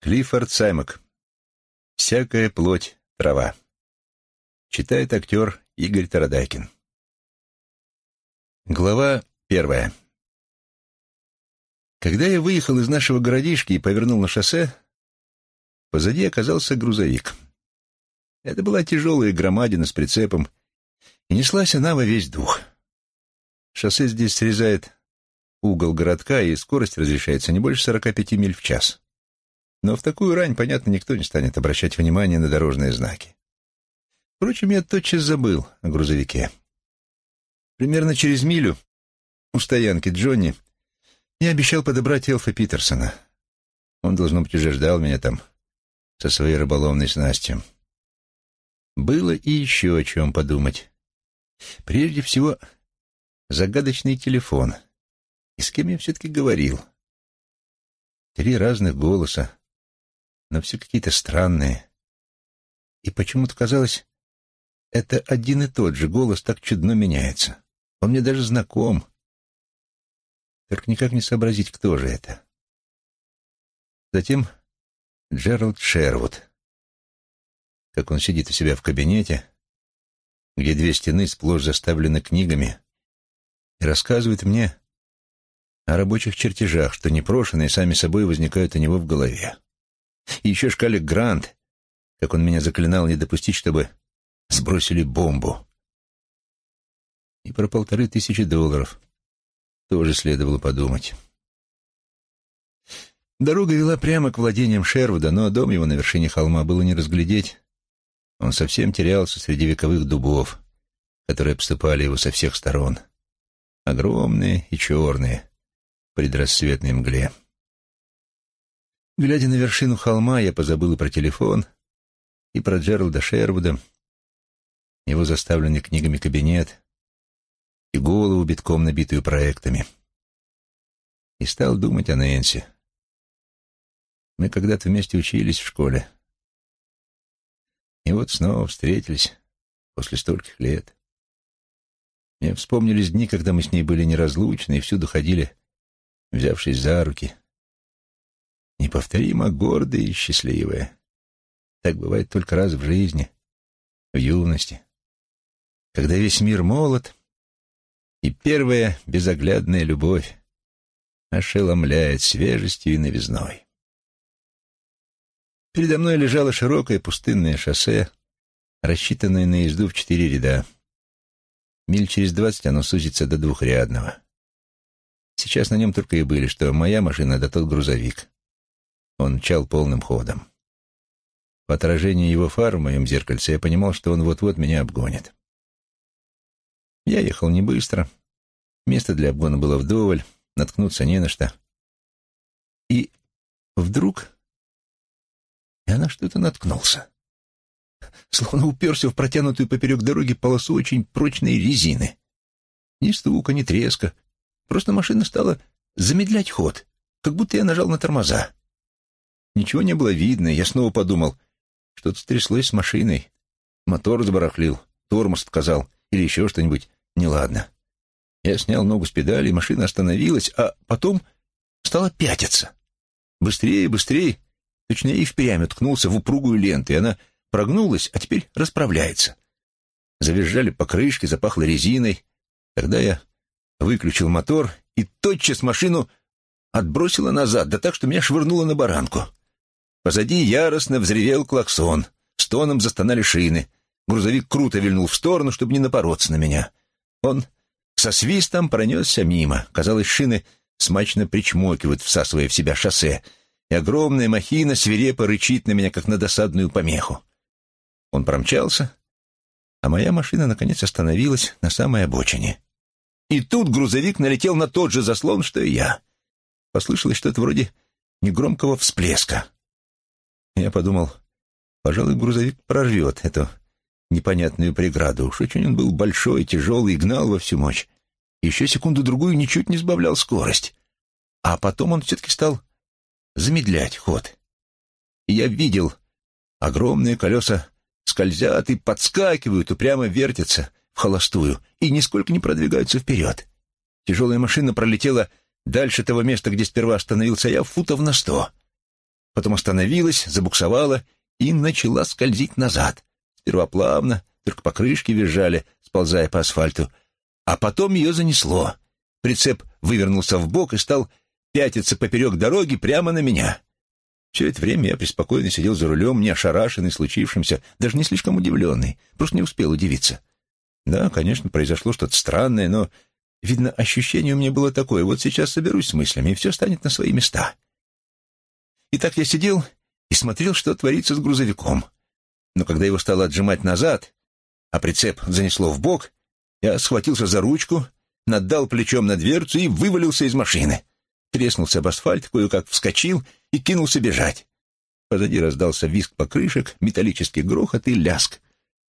Клиффорд Саймак. «Всякая плоть — трава». Читает актер Игорь Тарадайкин. Глава первая. Когда я выехал из нашего городишки и повернул на шоссе, позади оказался грузовик. Это была тяжелая громадина с прицепом, и неслась она во весь дух. Шоссе здесь срезает угол городка, и скорость разрешается не больше 45 миль в час. Но в такую рань, понятно, никто не станет обращать внимание на дорожные знаки. Впрочем, я тотчас забыл о грузовике. Примерно через милю у стоянки Джонни я обещал подобрать Элфа Питерсона. Он, должно быть, уже ждал меня там со своей рыболовной снастью. Было и еще о чем подумать. Прежде всего, загадочный телефон. И с кем я все-таки говорил? Три разных голоса, но все какие-то странные. И почему-то казалось, это один и тот же голос так чудно меняется. Он мне даже знаком. Только никак не сообразить, кто же это. Затем Джеральд Шервуд. Как он сидит у себя в кабинете, где две стены сплошь заставлены книгами, и рассказывает мне о рабочих чертежах, что непрошенные сами собой возникают у него в голове. И еще шкалик Грант, как он меня заклинал не допустить, чтобы сбросили бомбу. И про полторы тысячи долларов тоже следовало подумать. Дорога вела прямо к владениям Шервуда, но дом его на вершине холма было не разглядеть. Он совсем терялся среди вековых дубов, которые обступали его со всех сторон. Огромные и черные, в предрассветной мгле. Глядя на вершину холма, я позабыл и про телефон, и про Джералда Шервуда, его заставленный книгами кабинет, и голову битком набитую проектами. И стал думать о Нэнси. Мы когда-то вместе учились в школе. И вот снова встретились после стольких лет. Мне вспомнились дни, когда мы с ней были неразлучны и всюду ходили, взявшись за руки — неповторимо гордые и счастливые. Так бывает только раз в жизни, в юности, когда весь мир молод, и первая безоглядная любовь ошеломляет свежестью и новизной. Передо мной лежало широкое пустынное шоссе, рассчитанное на езду в четыре ряда. Миль через двадцать оно сузится до двухрядного. Сейчас на нем только и были, что моя машина да тот грузовик. Он мчал полным ходом. По отражению его фар в моем зеркальце я понимал, что он вот-вот меня обгонит. Я ехал не быстро. Места для обгона было вдоволь, наткнуться не на что. И вдруг я на что-то наткнулся. Словно уперся в протянутую поперек дороги полосу очень прочной резины. Ни стука, ни треска. Просто машина стала замедлять ход, как будто я нажал на тормоза. Ничего не было видно, я снова подумал. Что-то стряслось с машиной. Мотор забарахлил, тормоз отказал или еще что-нибудь неладно. Я снял ногу с педали, машина остановилась, а потом стала пятиться. Быстрее, быстрее. Точно и впрямь уткнулся в упругую ленту, и она прогнулась, а теперь расправляется. Завизжали покрышки, запахло резиной. Тогда я выключил мотор и тотчас машину отбросило назад, да так, что меня швырнуло на баранку. Позади яростно взревел клаксон. стоном застонали шины. Грузовик круто вильнул в сторону, чтобы не напороться на меня. Он со свистом пронесся мимо. Казалось, шины смачно причмокивают, всасывая в себя шоссе. И огромная махина свирепо рычит на меня, как на досадную помеху. Он промчался, а моя машина, наконец, остановилась на самой обочине. И тут грузовик налетел на тот же заслон, что и я. Послышалось что-то вроде негромкого всплеска. Я подумал, пожалуй, грузовик прорвет эту непонятную преграду. Уж очень он был большой, тяжелый, и гнал во всю мощь. Еще секунду-другую ничуть не сбавлял скорость. А потом он все-таки стал замедлять ход. И я видел, огромные колеса скользят и подскакивают, упрямо вертятся в холостую и нисколько не продвигаются вперед. Тяжелая машина пролетела дальше того места, где сперва остановился а я, футов на сто потом остановилась, забуксовала и начала скользить назад. Сперва плавно, только покрышки визжали, сползая по асфальту. А потом ее занесло. Прицеп вывернулся в бок и стал пятиться поперек дороги прямо на меня. Все это время я преспокойно сидел за рулем, не ошарашенный случившимся, даже не слишком удивленный, просто не успел удивиться. Да, конечно, произошло что-то странное, но, видно, ощущение у меня было такое, вот сейчас соберусь с мыслями, и все станет на свои места. — и так я сидел и смотрел, что творится с грузовиком. Но когда его стало отжимать назад, а прицеп занесло в бок, я схватился за ручку, наддал плечом на дверцу и вывалился из машины. Треснулся об асфальт, кое-как вскочил и кинулся бежать. Позади раздался визг покрышек, металлический грохот и ляск.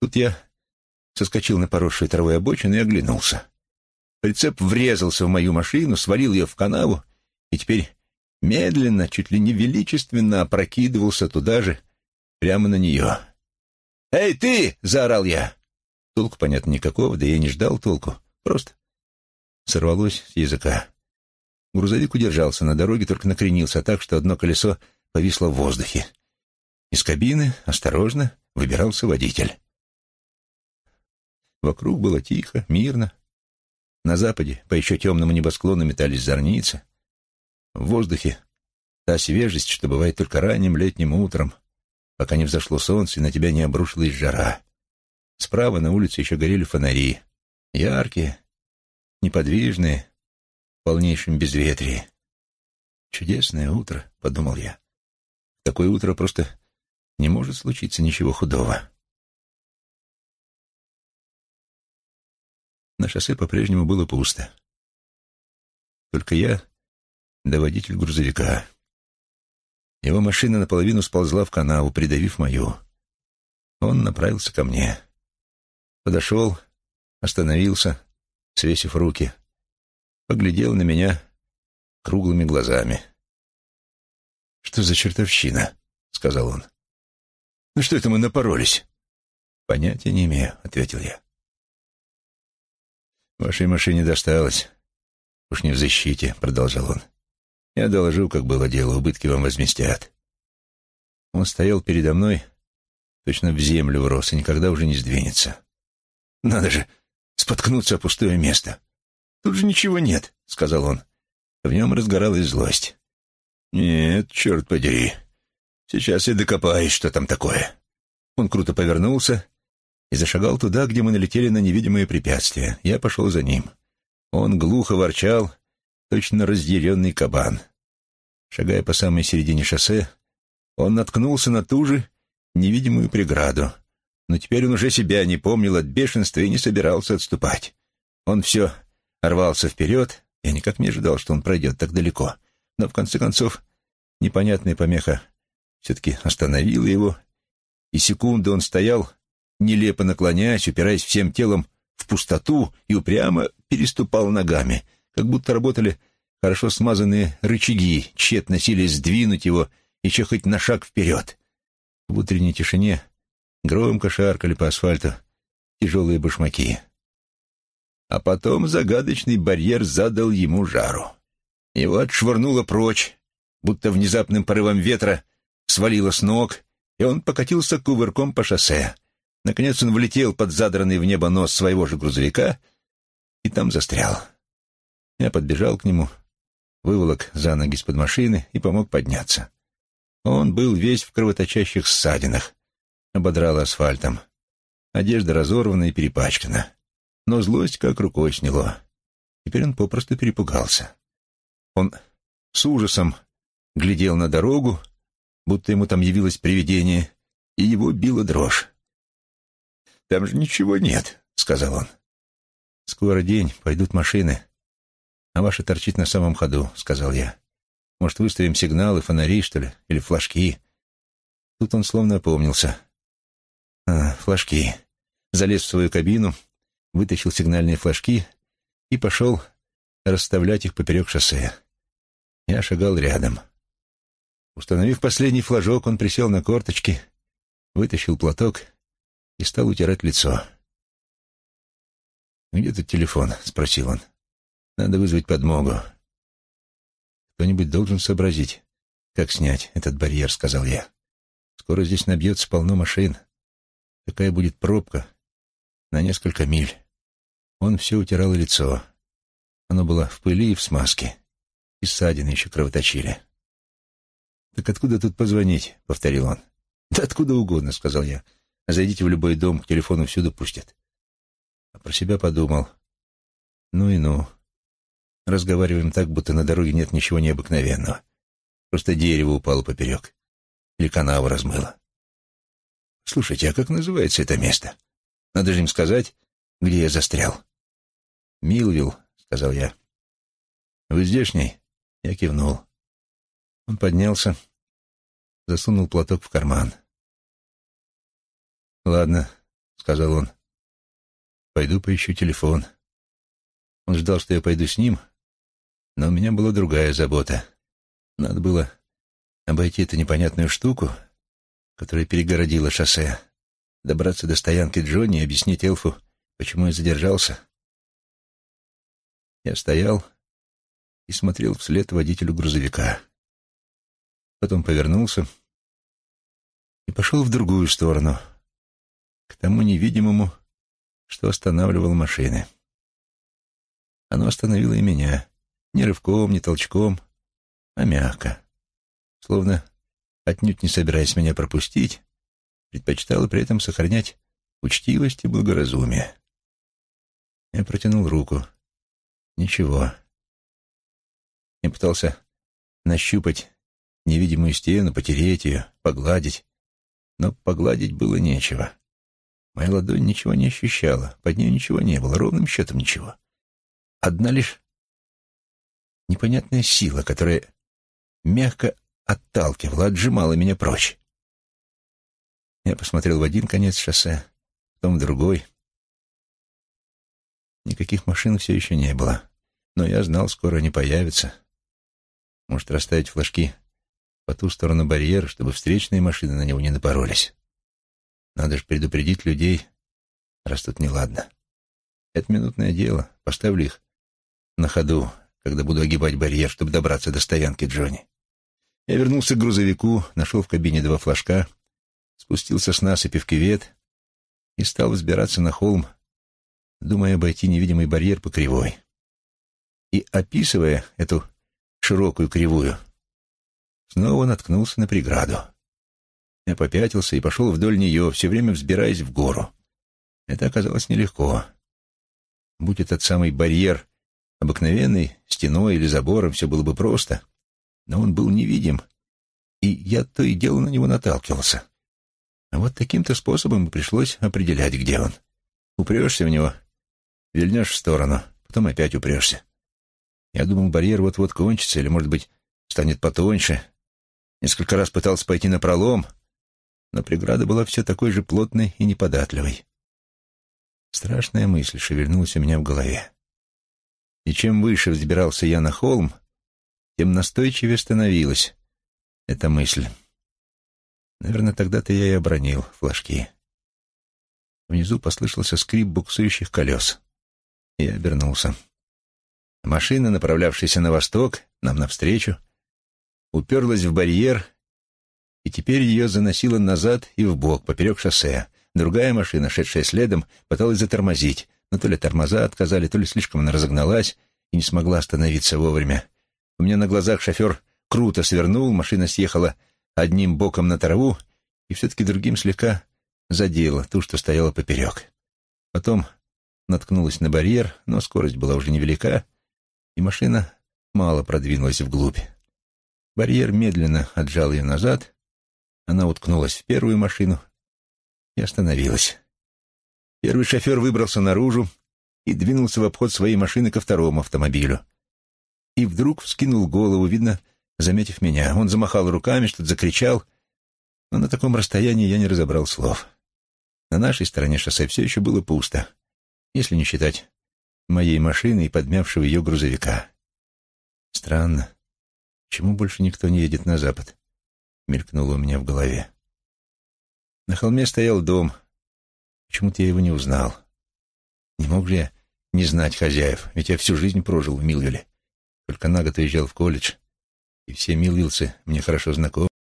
Тут я соскочил на поросшую травой обочину и оглянулся. Прицеп врезался в мою машину, свалил ее в канаву, и теперь медленно, чуть ли не величественно опрокидывался туда же, прямо на нее. «Эй, ты!» — заорал я. Толку, понятно, никакого, да я не ждал толку. Просто сорвалось с языка. Грузовик удержался на дороге, только накренился так, что одно колесо повисло в воздухе. Из кабины осторожно выбирался водитель. Вокруг было тихо, мирно. На западе по еще темному небосклону метались зорницы. В воздухе та свежесть, что бывает только ранним летним утром, пока не взошло солнце и на тебя не обрушилась жара. Справа на улице еще горели фонари, яркие, неподвижные, в полнейшем безветрии. «Чудесное утро», — подумал я. такое утро просто не может случиться ничего худого». На шоссе по-прежнему было пусто. Только я да водитель грузовика. Его машина наполовину сползла в канаву, придавив мою. Он направился ко мне. Подошел, остановился, свесив руки. Поглядел на меня круглыми глазами. «Что за чертовщина?» — сказал он. «Ну что это мы напоролись?» «Понятия не имею», — ответил я. «Вашей машине досталось. Уж не в защите», — продолжал он. Я доложил, как было дело, убытки вам возместят. Он стоял передо мной, точно в землю врос и никогда уже не сдвинется. Надо же, споткнуться о пустое место. Тут же ничего нет, — сказал он. В нем разгоралась злость. Нет, черт подери. Сейчас я докопаюсь, что там такое. Он круто повернулся и зашагал туда, где мы налетели на невидимое препятствие. Я пошел за ним. Он глухо ворчал, точно разъяренный кабан. Шагая по самой середине шоссе, он наткнулся на ту же невидимую преграду. Но теперь он уже себя не помнил от бешенства и не собирался отступать. Он все рвался вперед. Я никак не ожидал, что он пройдет так далеко. Но, в конце концов, непонятная помеха все-таки остановила его. И секунду он стоял, нелепо наклоняясь, упираясь всем телом в пустоту и упрямо переступал ногами, как будто работали Хорошо смазанные рычаги тщетно сились сдвинуть его еще хоть на шаг вперед. В утренней тишине громко шаркали по асфальту тяжелые башмаки. А потом загадочный барьер задал ему жару. Его отшвырнуло прочь, будто внезапным порывом ветра свалило с ног, и он покатился кувырком по шоссе. Наконец он влетел под задранный в небо нос своего же грузовика и там застрял. Я подбежал к нему — выволок за ноги из-под машины и помог подняться. Он был весь в кровоточащих ссадинах, ободрал асфальтом. Одежда разорвана и перепачкана. Но злость как рукой сняло. Теперь он попросту перепугался. Он с ужасом глядел на дорогу, будто ему там явилось привидение, и его била дрожь. «Там же ничего нет», — сказал он. «Скоро день, пойдут машины», а ваша торчит на самом ходу», — сказал я. «Может, выставим сигналы, фонари, что ли, или флажки?» Тут он словно опомнился. «А, флажки». Залез в свою кабину, вытащил сигнальные флажки и пошел расставлять их поперек шоссе. Я шагал рядом. Установив последний флажок, он присел на корточки, вытащил платок и стал утирать лицо. «Где тут телефон?» — спросил он. Надо вызвать подмогу. Кто-нибудь должен сообразить, как снять этот барьер, сказал я. Скоро здесь набьется полно машин. Такая будет пробка на несколько миль. Он все утирал лицо. Оно было в пыли и в смазке. И ссадины еще кровоточили. «Так откуда тут позвонить?» — повторил он. «Да откуда угодно», — сказал я. «А «Зайдите в любой дом, к телефону всюду пустят». А про себя подумал. «Ну и ну». Разговариваем так, будто на дороге нет ничего необыкновенного. Просто дерево упало поперек. Или канаву размыло. Слушайте, а как называется это место? Надо же им сказать, где я застрял. «Милвилл», — сказал я. «Вы здешний?» — я кивнул. Он поднялся, засунул платок в карман. «Ладно», — сказал он. «Пойду поищу телефон». Он ждал, что я пойду с ним, но у меня была другая забота. Надо было обойти эту непонятную штуку, которая перегородила шоссе, добраться до стоянки Джонни и объяснить Элфу, почему я задержался. Я стоял и смотрел вслед водителю грузовика. Потом повернулся и пошел в другую сторону, к тому невидимому, что останавливал машины. Оно остановило и меня. Ни рывком, ни толчком, а мягко. Словно, отнюдь не собираясь меня пропустить, предпочитала при этом сохранять учтивость и благоразумие. Я протянул руку. Ничего. Я пытался нащупать невидимую стену, потереть ее, погладить. Но погладить было нечего. Моя ладонь ничего не ощущала, под ней ничего не было, ровным счетом ничего. Одна лишь непонятная сила, которая мягко отталкивала, отжимала меня прочь. Я посмотрел в один конец шоссе, потом в другой. Никаких машин все еще не было, но я знал, скоро они появятся. Может, расставить флажки по ту сторону барьера, чтобы встречные машины на него не напоролись. Надо же предупредить людей, раз тут неладно. Это минутное дело. Поставлю их на ходу, когда буду огибать барьер, чтобы добраться до стоянки Джонни. Я вернулся к грузовику, нашел в кабине два флажка, спустился с насыпи в кювет и стал взбираться на холм, думая обойти невидимый барьер по кривой. И, описывая эту широкую кривую, снова наткнулся на преграду. Я попятился и пошел вдоль нее, все время взбираясь в гору. Это оказалось нелегко. Будь этот самый барьер Обыкновенной стеной или забором все было бы просто, но он был невидим, и я то и дело на него наталкивался. А вот таким-то способом и пришлось определять, где он. Упрешься в него, вильнешь в сторону, потом опять упрешься. Я думал, барьер вот-вот кончится, или, может быть, станет потоньше. Несколько раз пытался пойти на пролом, но преграда была все такой же плотной и неподатливой. Страшная мысль шевельнулась у меня в голове. И чем выше взбирался я на холм, тем настойчивее становилась эта мысль. Наверное, тогда-то я и обронил флажки. Внизу послышался скрип буксующих колес. Я обернулся. Машина, направлявшаяся на восток, нам навстречу, уперлась в барьер, и теперь ее заносило назад и вбок, поперек шоссе. Другая машина, шедшая следом, пыталась затормозить, но ну, то ли тормоза отказали, то ли слишком она разогналась и не смогла остановиться вовремя. У меня на глазах шофер круто свернул, машина съехала одним боком на траву и все-таки другим слегка задела ту, что стояла поперек. Потом наткнулась на барьер, но скорость была уже невелика, и машина мало продвинулась вглубь. Барьер медленно отжал ее назад, она уткнулась в первую машину и остановилась. Первый шофер выбрался наружу и двинулся в обход своей машины ко второму автомобилю. И вдруг вскинул голову, видно, заметив меня. Он замахал руками, что-то закричал, но на таком расстоянии я не разобрал слов. На нашей стороне шоссе все еще было пусто, если не считать моей машины и подмявшего ее грузовика. Странно, почему больше никто не едет на запад? Мелькнуло у меня в голове. На холме стоял дом, Почему-то я его не узнал. Не мог же я не знать хозяев, ведь я всю жизнь прожил в Милвилле. Только на год уезжал в колледж, и все милвилсы мне хорошо знакомы.